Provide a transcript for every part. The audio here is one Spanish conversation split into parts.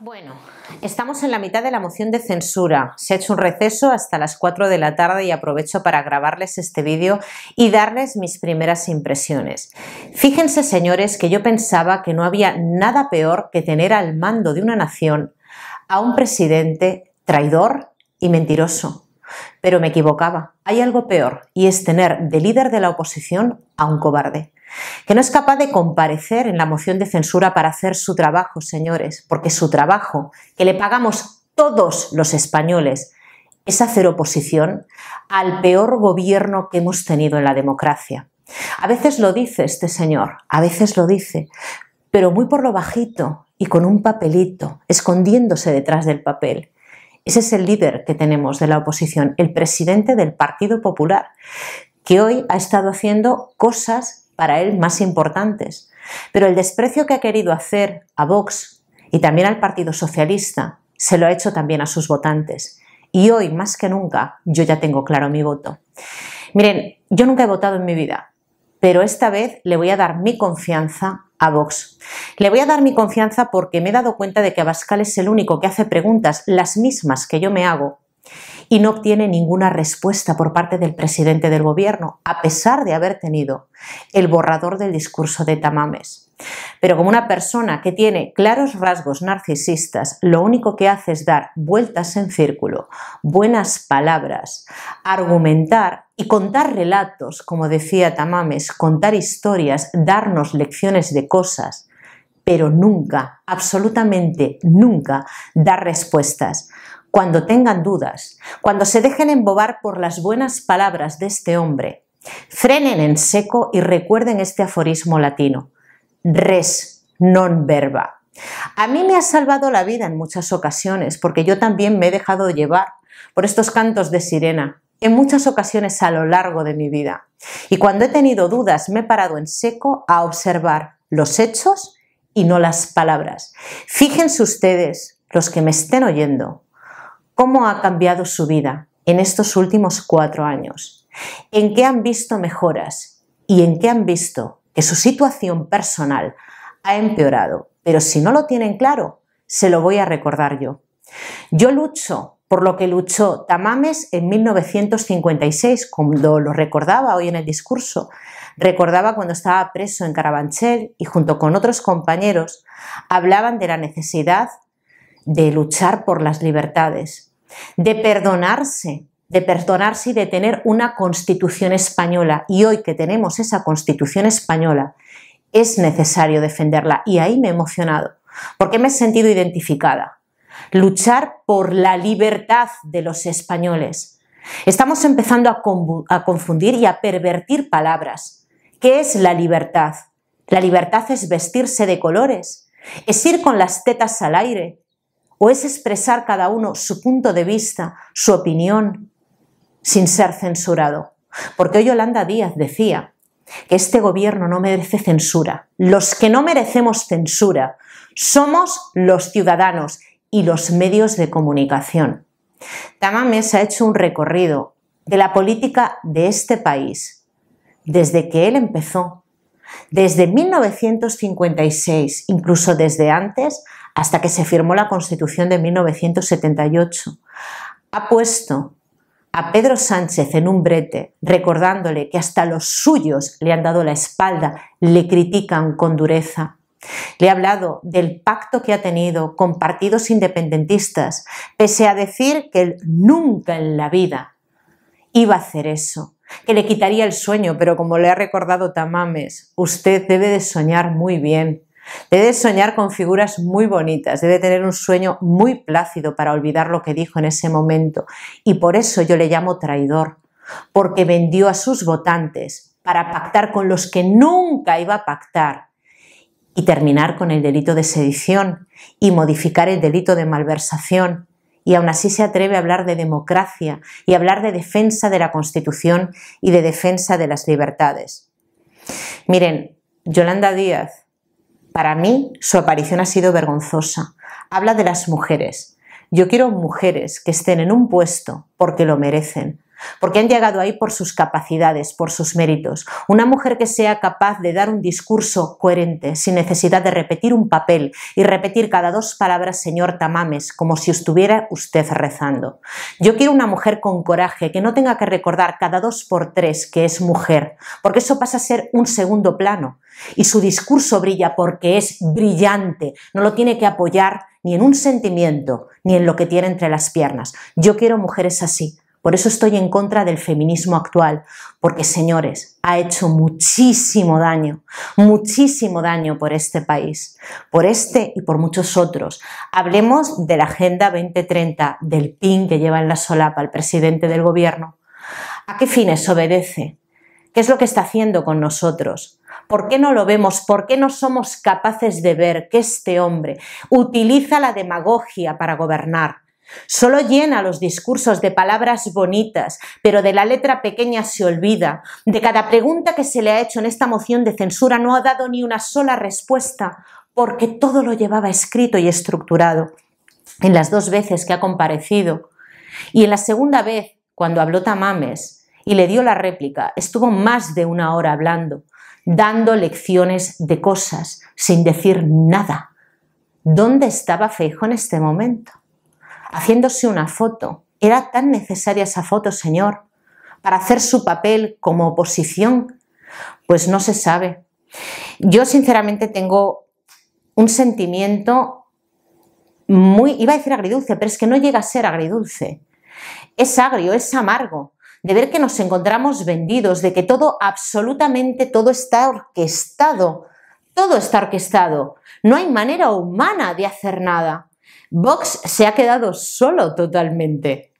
Bueno, estamos en la mitad de la moción de censura. Se ha hecho un receso hasta las 4 de la tarde y aprovecho para grabarles este vídeo y darles mis primeras impresiones. Fíjense, señores, que yo pensaba que no había nada peor que tener al mando de una nación a un presidente traidor y mentiroso. Pero me equivocaba. Hay algo peor y es tener de líder de la oposición a un cobarde que no es capaz de comparecer en la moción de censura para hacer su trabajo, señores, porque su trabajo, que le pagamos todos los españoles, es hacer oposición al peor gobierno que hemos tenido en la democracia. A veces lo dice este señor, a veces lo dice, pero muy por lo bajito y con un papelito, escondiéndose detrás del papel. Ese es el líder que tenemos de la oposición, el presidente del Partido Popular, que hoy ha estado haciendo cosas para él más importantes. Pero el desprecio que ha querido hacer a Vox y también al Partido Socialista se lo ha hecho también a sus votantes. Y hoy, más que nunca, yo ya tengo claro mi voto. Miren, yo nunca he votado en mi vida, pero esta vez le voy a dar mi confianza a Vox. Le voy a dar mi confianza porque me he dado cuenta de que Abascal es el único que hace preguntas, las mismas que yo me hago, y no obtiene ninguna respuesta por parte del presidente del gobierno, a pesar de haber tenido el borrador del discurso de Tamames. Pero como una persona que tiene claros rasgos narcisistas, lo único que hace es dar vueltas en círculo, buenas palabras, argumentar y contar relatos, como decía Tamames, contar historias, darnos lecciones de cosas, pero nunca, absolutamente nunca, dar respuestas cuando tengan dudas, cuando se dejen embobar por las buenas palabras de este hombre. Frenen en seco y recuerden este aforismo latino res non verba. A mí me ha salvado la vida en muchas ocasiones, porque yo también me he dejado llevar por estos cantos de sirena, en muchas ocasiones a lo largo de mi vida. Y cuando he tenido dudas me he parado en seco a observar los hechos y no las palabras. Fíjense ustedes, los que me estén oyendo, cómo ha cambiado su vida en estos últimos cuatro años, en qué han visto mejoras y en qué han visto que su situación personal ha empeorado, pero si no lo tienen claro, se lo voy a recordar yo. Yo lucho por lo que luchó Tamames en 1956, cuando lo recordaba hoy en el discurso, recordaba cuando estaba preso en Carabanchel y junto con otros compañeros hablaban de la necesidad de luchar por las libertades, de perdonarse de perdonarse y de tener una constitución española. Y hoy que tenemos esa constitución española, es necesario defenderla. Y ahí me he emocionado, porque me he sentido identificada. Luchar por la libertad de los españoles. Estamos empezando a, confundir y a pervertir palabras. ¿Qué es la libertad? La libertad es vestirse de colores, es ir con las tetas al aire, o es expresar cada uno su punto de vista, su opinión, sin ser censurado. Porque hoy Yolanda Díaz decía que este gobierno no merece censura. Los que no merecemos censura somos los ciudadanos y los medios de comunicación. Tamames ha hecho un recorrido de la política de este país desde que él empezó, desde 1956, incluso desde antes, hasta que se firmó la Constitución de 1978. Ha puesto a Pedro Sánchez en un brete, recordándole que hasta los suyos le han dado la espalda, le critican con dureza. Le ha hablado del pacto que ha tenido con partidos independentistas, pese a decir que él nunca en la vida iba a hacer eso, que le quitaría el sueño, pero como le ha recordado Tamames, usted debe de soñar muy bien, Debe soñar con figuras muy bonitas, debe tener un sueño muy plácido para olvidar lo que dijo en ese momento. Y por eso yo le llamo traidor, porque vendió a sus votantes para pactar con los que nunca iba a pactar y terminar con el delito de sedición y modificar el delito de malversación. Y aún así se atreve a hablar de democracia y hablar de defensa de la Constitución y de defensa de las libertades. Miren, Yolanda Díaz para mí, su aparición ha sido vergonzosa. Habla de las mujeres. Yo quiero mujeres que estén en un puesto porque lo merecen, porque han llegado ahí por sus capacidades, por sus méritos. Una mujer que sea capaz de dar un discurso coherente, sin necesidad de repetir un papel y repetir cada dos palabras, Señor Tamames, como si estuviera usted rezando. Yo quiero una mujer con coraje, que no tenga que recordar cada dos por tres que es mujer, porque eso pasa a ser un segundo plano. Y su discurso brilla porque es brillante, no lo tiene que apoyar ni en un sentimiento, ni en lo que tiene entre las piernas. Yo quiero mujeres así, por eso estoy en contra del feminismo actual, porque señores, ha hecho muchísimo daño, muchísimo daño por este país, por este y por muchos otros. Hablemos de la Agenda 2030, del PIN que lleva en la solapa el presidente del gobierno. ¿A qué fines obedece? ¿Qué es lo que está haciendo con nosotros? ¿Por qué no lo vemos? ¿Por qué no somos capaces de ver que este hombre utiliza la demagogia para gobernar? Solo llena los discursos de palabras bonitas, pero de la letra pequeña se olvida. De cada pregunta que se le ha hecho en esta moción de censura no ha dado ni una sola respuesta, porque todo lo llevaba escrito y estructurado en las dos veces que ha comparecido. Y en la segunda vez, cuando habló Tamames y le dio la réplica, estuvo más de una hora hablando, dando lecciones de cosas, sin decir nada. ¿Dónde estaba Feijo en este momento? haciéndose una foto. Era tan necesaria esa foto, Señor, para hacer su papel como oposición. Pues no se sabe. Yo sinceramente tengo un sentimiento muy, iba a decir agridulce, pero es que no llega a ser agridulce. Es agrio, es amargo, de ver que nos encontramos vendidos, de que todo, absolutamente todo está orquestado, todo está orquestado. No hay manera humana de hacer nada. Vox se ha quedado solo totalmente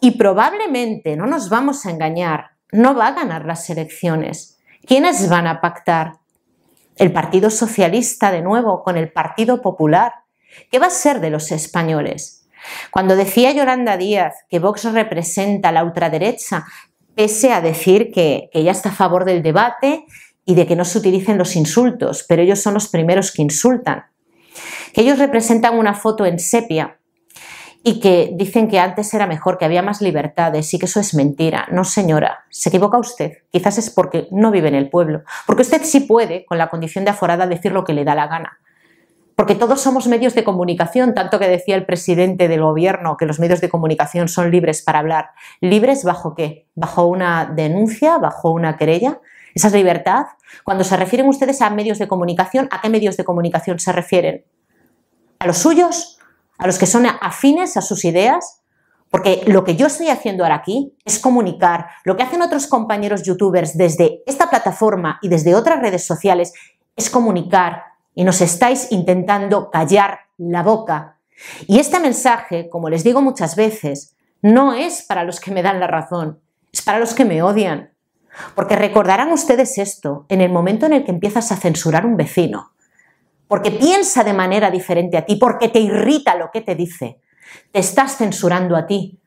y probablemente, no nos vamos a engañar, no va a ganar las elecciones. ¿Quiénes van a pactar? El Partido Socialista de nuevo con el Partido Popular. ¿Qué va a ser de los españoles? Cuando decía Yolanda Díaz que Vox representa la ultraderecha, pese a decir que, que ella está a favor del debate y de que no se utilicen los insultos, pero ellos son los primeros que insultan que ellos representan una foto en sepia y que dicen que antes era mejor, que había más libertades y que eso es mentira. No, señora, se equivoca usted. Quizás es porque no vive en el pueblo. Porque usted sí puede, con la condición de aforada, decir lo que le da la gana. Porque todos somos medios de comunicación, tanto que decía el presidente del gobierno que los medios de comunicación son libres para hablar. ¿Libres bajo qué? ¿Bajo una denuncia? ¿Bajo una querella? ¿Esa es libertad? Cuando se refieren ustedes a medios de comunicación, ¿a qué medios de comunicación se refieren? a los suyos, a los que son afines a sus ideas, porque lo que yo estoy haciendo ahora aquí es comunicar lo que hacen otros compañeros youtubers desde esta plataforma y desde otras redes sociales, es comunicar y nos estáis intentando callar la boca. Y este mensaje, como les digo muchas veces, no es para los que me dan la razón, es para los que me odian. Porque recordarán ustedes esto en el momento en el que empiezas a censurar un vecino, porque piensa de manera diferente a ti, porque te irrita lo que te dice, te estás censurando a ti.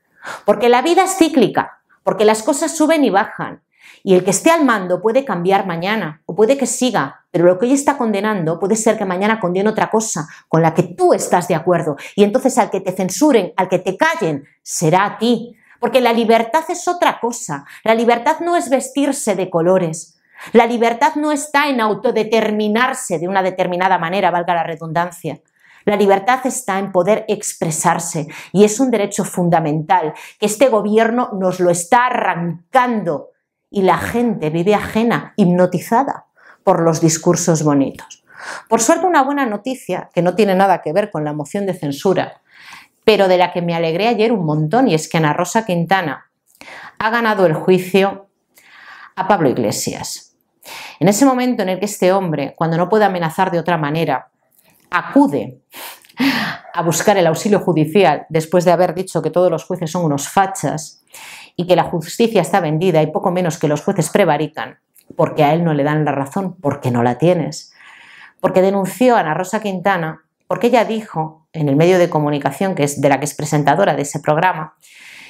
Porque la vida es cíclica, porque las cosas suben y bajan. Y el que esté al mando puede cambiar mañana o puede que siga, pero lo que hoy está condenando puede ser que mañana condene otra cosa con la que tú estás de acuerdo. Y entonces al que te censuren, al que te callen, será a ti. Porque la libertad es otra cosa. La libertad no es vestirse de colores. La libertad no está en autodeterminarse de una determinada manera, valga la redundancia. La libertad está en poder expresarse y es un derecho fundamental que este gobierno nos lo está arrancando y la gente vive ajena, hipnotizada por los discursos bonitos. Por suerte una buena noticia, que no tiene nada que ver con la moción de censura, pero de la que me alegré ayer un montón, y es que Ana Rosa Quintana ha ganado el juicio a Pablo Iglesias. En ese momento en el que este hombre, cuando no puede amenazar de otra manera, acude a buscar el auxilio judicial después de haber dicho que todos los jueces son unos fachas y que la justicia está vendida y poco menos que los jueces prevarican, porque a él no le dan la razón, porque no la tienes. Porque denunció a Ana Rosa Quintana, porque ella dijo en el medio de comunicación que es de la que es presentadora de ese programa,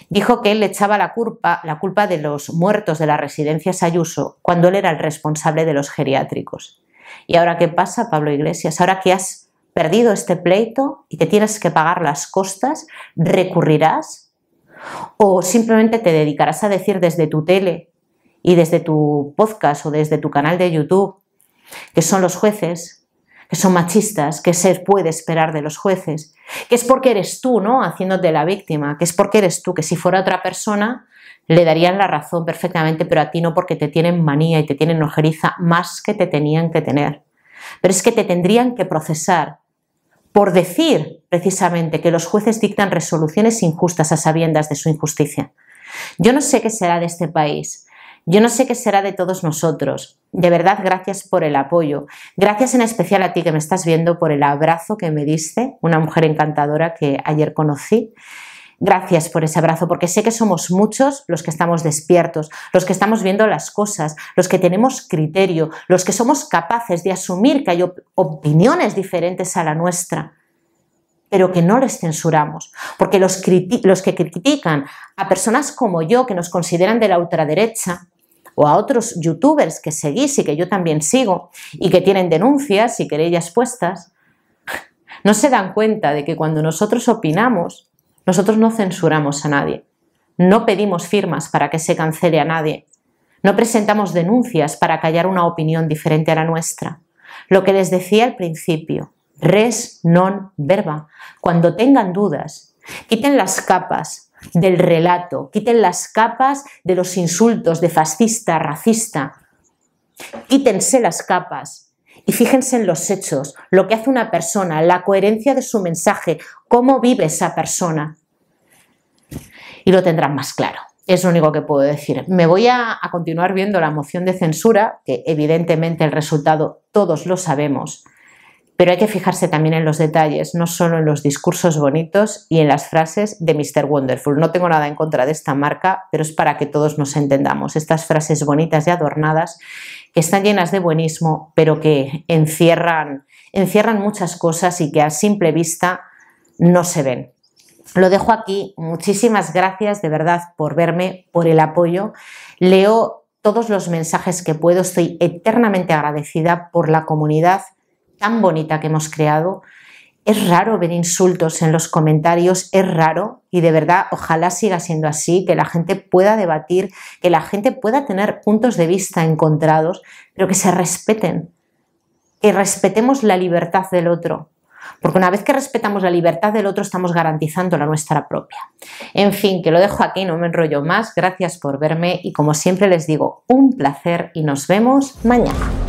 dijo que él le echaba la culpa, la culpa de los muertos de la residencia Sayuso cuando él era el responsable de los geriátricos. ¿Y ahora qué pasa, Pablo Iglesias? Ahora que has perdido este pleito y te tienes que pagar las costas, ¿recurrirás? ¿O simplemente te dedicarás a decir desde tu tele y desde tu podcast o desde tu canal de YouTube que son los jueces que son machistas, que se puede esperar de los jueces, que es porque eres tú, ¿no? Haciéndote la víctima, que es porque eres tú, que si fuera otra persona le darían la razón perfectamente, pero a ti no porque te tienen manía y te tienen ojeriza más que te tenían que tener. Pero es que te tendrían que procesar por decir precisamente que los jueces dictan resoluciones injustas a sabiendas de su injusticia. Yo no sé qué será de este país, yo no sé qué será de todos nosotros. De verdad, gracias por el apoyo. Gracias en especial a ti que me estás viendo por el abrazo que me diste, una mujer encantadora que ayer conocí. Gracias por ese abrazo, porque sé que somos muchos los que estamos despiertos, los que estamos viendo las cosas, los que tenemos criterio, los que somos capaces de asumir que hay opiniones diferentes a la nuestra, pero que no les censuramos, porque los que critican a personas como yo, que nos consideran de la ultraderecha, o a otros youtubers que seguís y que yo también sigo y que tienen denuncias y querellas puestas, no se dan cuenta de que cuando nosotros opinamos, nosotros no censuramos a nadie, no pedimos firmas para que se cancele a nadie, no presentamos denuncias para callar una opinión diferente a la nuestra. Lo que les decía al principio, res non verba. Cuando tengan dudas, quiten las capas, del relato, quiten las capas de los insultos de fascista, racista, quítense las capas y fíjense en los hechos, lo que hace una persona, la coherencia de su mensaje, cómo vive esa persona. Y lo tendrán más claro. Es lo único que puedo decir. Me voy a, continuar viendo la moción de censura, que evidentemente el resultado todos lo sabemos, pero hay que fijarse también en los detalles, no solo en los discursos bonitos y en las frases de Mr. Wonderful. No tengo nada en contra de esta marca, pero es para que todos nos entendamos. Estas frases bonitas y adornadas que están llenas de buenismo, pero que encierran, encierran muchas cosas y que a simple vista no se ven. Lo dejo aquí. Muchísimas gracias de verdad por verme, por el apoyo. Leo todos los mensajes que puedo. Estoy eternamente agradecida por la comunidad tan bonita que hemos creado. Es raro ver insultos en los comentarios, es raro y de verdad ojalá siga siendo así, que la gente pueda debatir, que la gente pueda tener puntos de vista encontrados, pero que se respeten, que respetemos la libertad del otro, porque una vez que respetamos la libertad del otro estamos garantizando la nuestra propia. En fin, que lo dejo aquí, no me enrollo más, gracias por verme y como siempre les digo, un placer y nos vemos mañana.